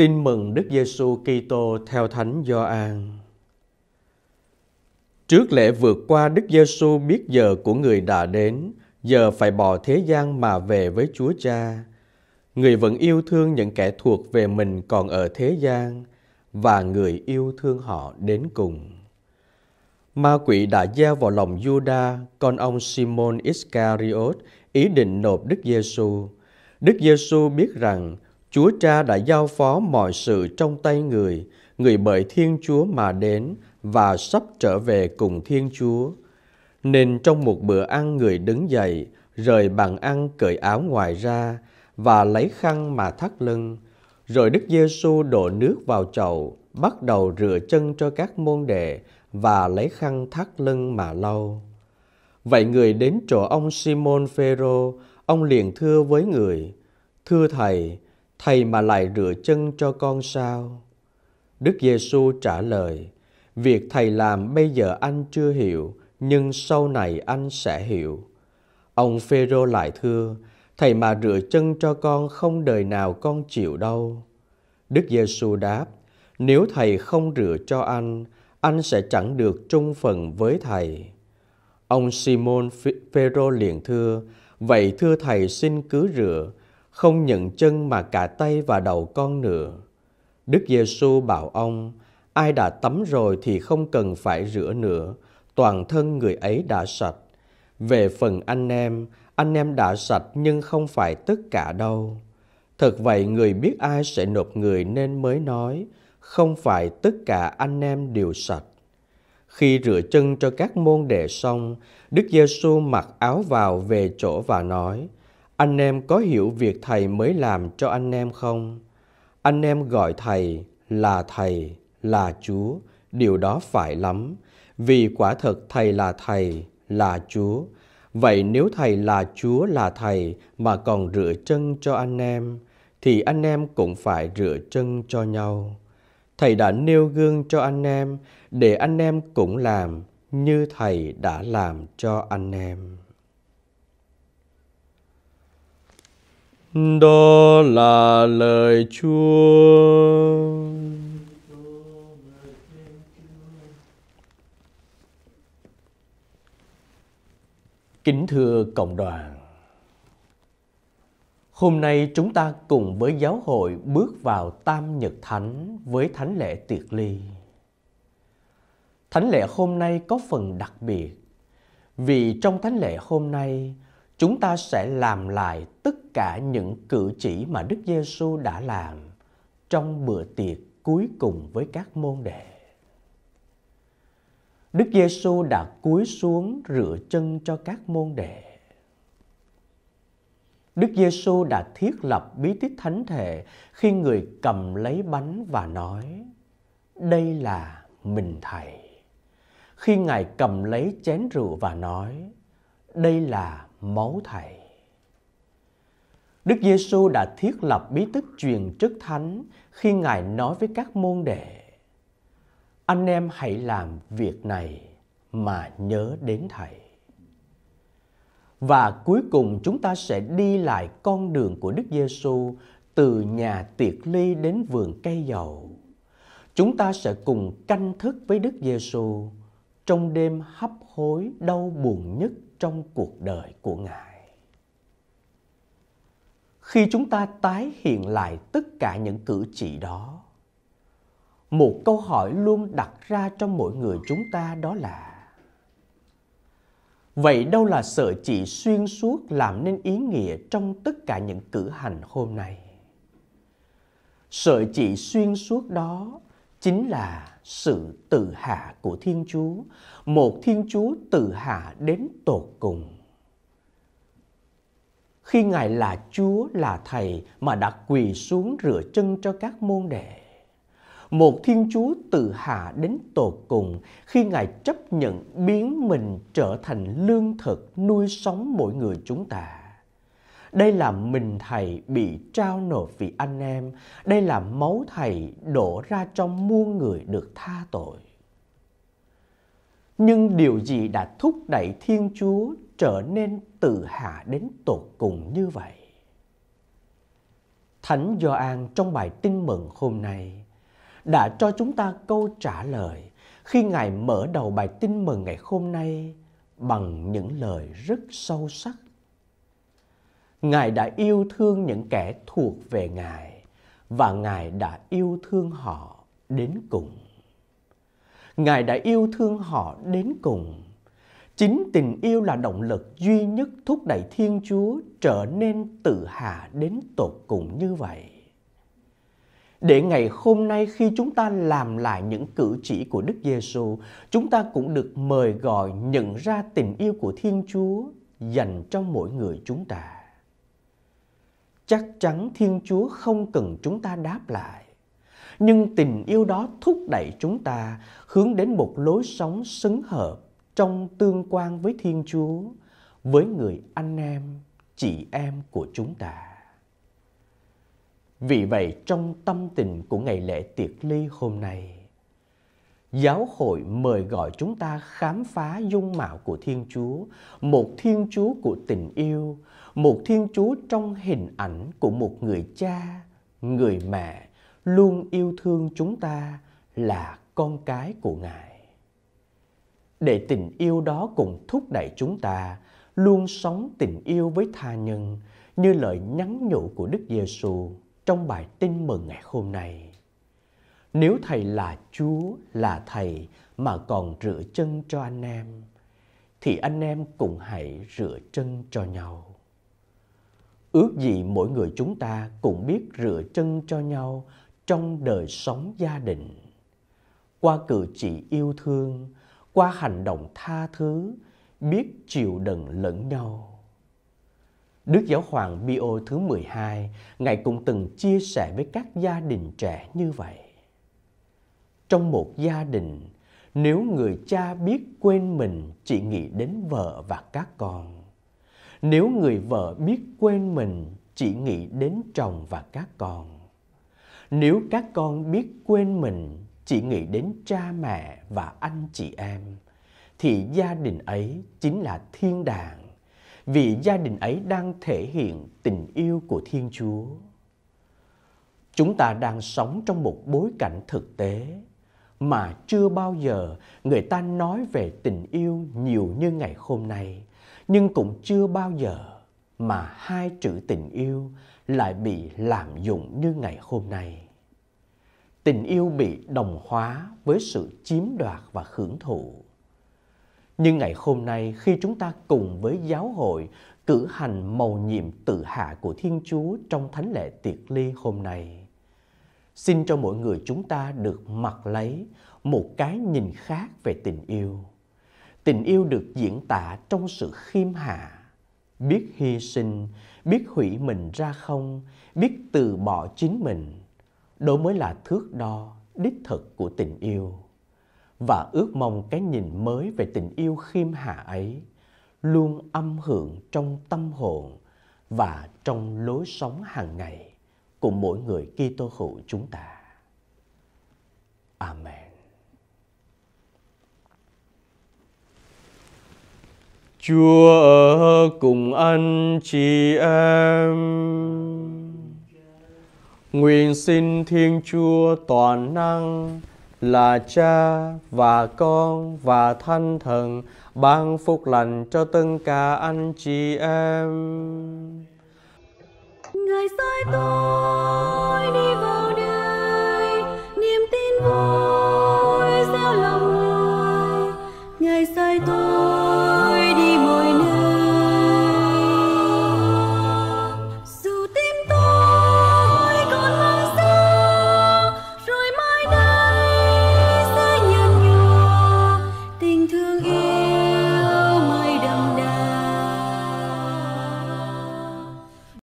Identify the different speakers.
Speaker 1: Tin mừng Đức Giêsu Kitô theo Thánh Gioan. Trước lễ vượt qua Đức Giêsu biết giờ của người đã đến, giờ phải bỏ thế gian mà về với Chúa Cha. Người vẫn yêu thương những kẻ thuộc về mình còn ở thế gian và người yêu thương họ đến cùng. Ma quỷ đã gieo vào lòng Juda, con ông Simon Iscariot, ý định nộp Đức Giêsu. Đức Giêsu biết rằng Chúa Cha đã giao phó mọi sự trong tay người, người bởi Thiên Chúa mà đến và sắp trở về cùng Thiên Chúa. Nên trong một bữa ăn người đứng dậy, rời bàn ăn cởi áo ngoài ra và lấy khăn mà thắt lưng. Rồi Đức Giêsu đổ nước vào chậu, bắt đầu rửa chân cho các môn đệ và lấy khăn thắt lưng mà lau. Vậy người đến chỗ ông Simon Phêrô, ông liền thưa với người: "Thưa thầy, thầy mà lại rửa chân cho con sao? Đức Giêsu trả lời, việc thầy làm bây giờ anh chưa hiểu, nhưng sau này anh sẽ hiểu. Ông Phêrô lại thưa, thầy mà rửa chân cho con không đời nào con chịu đâu. Đức Giêsu đáp, nếu thầy không rửa cho anh, anh sẽ chẳng được trung phần với thầy. Ông Simon Phêrô liền thưa, vậy thưa thầy xin cứ rửa không nhận chân mà cả tay và đầu con nữa. Đức Giêsu bảo ông, ai đã tắm rồi thì không cần phải rửa nữa, toàn thân người ấy đã sạch. Về phần anh em, anh em đã sạch nhưng không phải tất cả đâu. Thật vậy người biết ai sẽ nộp người nên mới nói, không phải tất cả anh em đều sạch. Khi rửa chân cho các môn đệ xong, Đức Giêsu mặc áo vào về chỗ và nói: anh em có hiểu việc thầy mới làm cho anh em không? Anh em gọi thầy là thầy, là Chúa, điều đó phải lắm. Vì quả thật thầy là thầy, là Chúa. Vậy nếu thầy là Chúa là thầy mà còn rửa chân cho anh em, thì anh em cũng phải rửa chân cho nhau. Thầy đã nêu gương cho anh em để anh em cũng làm như thầy đã làm cho anh em. Đó là lời Chúa. Kính thưa cộng đoàn, hôm nay chúng ta cùng với giáo hội bước vào Tam Nhật Thánh với Thánh lễ Tiệc Ly. Thánh lễ hôm nay có phần đặc biệt vì trong thánh lễ hôm nay chúng ta sẽ làm lại tất cả những cử chỉ mà Đức Giêsu đã làm trong bữa tiệc cuối cùng với các môn đệ. Đức Giêsu đã cúi xuống rửa chân cho các môn đệ. Đức Giêsu đã thiết lập bí tích thánh thể khi người cầm lấy bánh và nói: "Đây là mình thầy." Khi ngài cầm lấy chén rượu và nói: đây là máu thầy. Đức Giêsu đã thiết lập bí tích truyền chức thánh khi Ngài nói với các môn đệ: Anh em hãy làm việc này mà nhớ đến thầy. Và cuối cùng chúng ta sẽ đi lại con đường của Đức Giêsu từ nhà tiệc ly đến vườn cây dầu. Chúng ta sẽ cùng canh thức với Đức Giêsu trong đêm hấp hối đau buồn nhất trong cuộc đời của Ngài. Khi chúng ta tái hiện lại tất cả những cử chỉ đó, một câu hỏi luôn đặt ra trong mỗi người chúng ta đó là Vậy đâu là sợi chỉ xuyên suốt làm nên ý nghĩa trong tất cả những cử hành hôm nay? Sợi chỉ xuyên suốt đó chính là sự tự hạ của Thiên Chúa, một Thiên Chúa tự hạ đến tột cùng. Khi Ngài là Chúa, là Thầy mà đã quỳ xuống rửa chân cho các môn đệ. Một Thiên Chúa tự hạ đến tột cùng khi Ngài chấp nhận biến mình trở thành lương thực nuôi sống mỗi người chúng ta đây là mình thầy bị trao nộp vì anh em, đây là máu thầy đổ ra trong muôn người được tha tội. Nhưng điều gì đã thúc đẩy Thiên Chúa trở nên tự hạ đến tột cùng như vậy? Thánh Gioan trong bài tin mừng hôm nay đã cho chúng ta câu trả lời khi Ngài mở đầu bài tin mừng ngày hôm nay bằng những lời rất sâu sắc Ngài đã yêu thương những kẻ thuộc về Ngài và Ngài đã yêu thương họ đến cùng. Ngài đã yêu thương họ đến cùng. Chính tình yêu là động lực duy nhất thúc đẩy Thiên Chúa trở nên tự hạ đến tột cùng như vậy. Để ngày hôm nay khi chúng ta làm lại những cử chỉ của Đức Giêsu, chúng ta cũng được mời gọi nhận ra tình yêu của Thiên Chúa dành cho mỗi người chúng ta chắc chắn Thiên Chúa không cần chúng ta đáp lại. Nhưng tình yêu đó thúc đẩy chúng ta hướng đến một lối sống xứng hợp trong tương quan với Thiên Chúa, với người anh em, chị em của chúng ta. Vì vậy trong tâm tình của ngày lễ tiệc ly hôm nay, giáo hội mời gọi chúng ta khám phá dung mạo của Thiên Chúa, một Thiên Chúa của tình yêu, một Thiên Chúa trong hình ảnh của một người cha, người mẹ luôn yêu thương chúng ta là con cái của Ngài. Để tình yêu đó cùng thúc đẩy chúng ta luôn sống tình yêu với tha nhân như lời nhắn nhủ của Đức Giêsu trong bài tin mừng ngày hôm nay. Nếu thầy là Chúa, là thầy mà còn rửa chân cho anh em thì anh em cũng hãy rửa chân cho nhau ước gì mỗi người chúng ta cũng biết rửa chân cho nhau trong đời sống gia đình qua cử chỉ yêu thương qua hành động tha thứ biết chịu đựng lẫn nhau Đức Giáo hoàng Pio thứ 12, Ngài cũng từng chia sẻ với các gia đình trẻ như vậy. Trong một gia đình, nếu người cha biết quên mình chỉ nghĩ đến vợ và các con, nếu người vợ biết quên mình chỉ nghĩ đến chồng và các con nếu các con biết quên mình chỉ nghĩ đến cha mẹ và anh chị em thì gia đình ấy chính là thiên đàng vì gia đình ấy đang thể hiện tình yêu của thiên chúa chúng ta đang sống trong một bối cảnh thực tế mà chưa bao giờ người ta nói về tình yêu nhiều như ngày hôm nay nhưng cũng chưa bao giờ mà hai chữ tình yêu lại bị lạm dụng như ngày hôm nay. Tình yêu bị đồng hóa với sự chiếm đoạt và hưởng thụ. Nhưng ngày hôm nay khi chúng ta cùng với giáo hội cử hành mầu nhiệm tự hạ của Thiên Chúa trong thánh lễ tiệc ly hôm nay, xin cho mỗi người chúng ta được mặc lấy một cái nhìn khác về tình yêu tình yêu được diễn tả trong sự khiêm hạ biết hy sinh biết hủy mình ra không biết từ bỏ chính mình đó mới là thước đo đích thực của tình yêu và ước mong cái nhìn mới về tình yêu khiêm hạ ấy luôn âm hưởng trong tâm hồn và trong lối sống hàng ngày của mỗi người Kitô hữu chúng ta. Chúa ở cùng anh chị em. Nguyện xin Thiên Chúa toàn năng là Cha và Con và thanh Thần ban phúc lành cho tất cả anh chị em. Ngài sai tôi đi vào đời, niềm tin vui gieo lòng người. Ngài sai tôi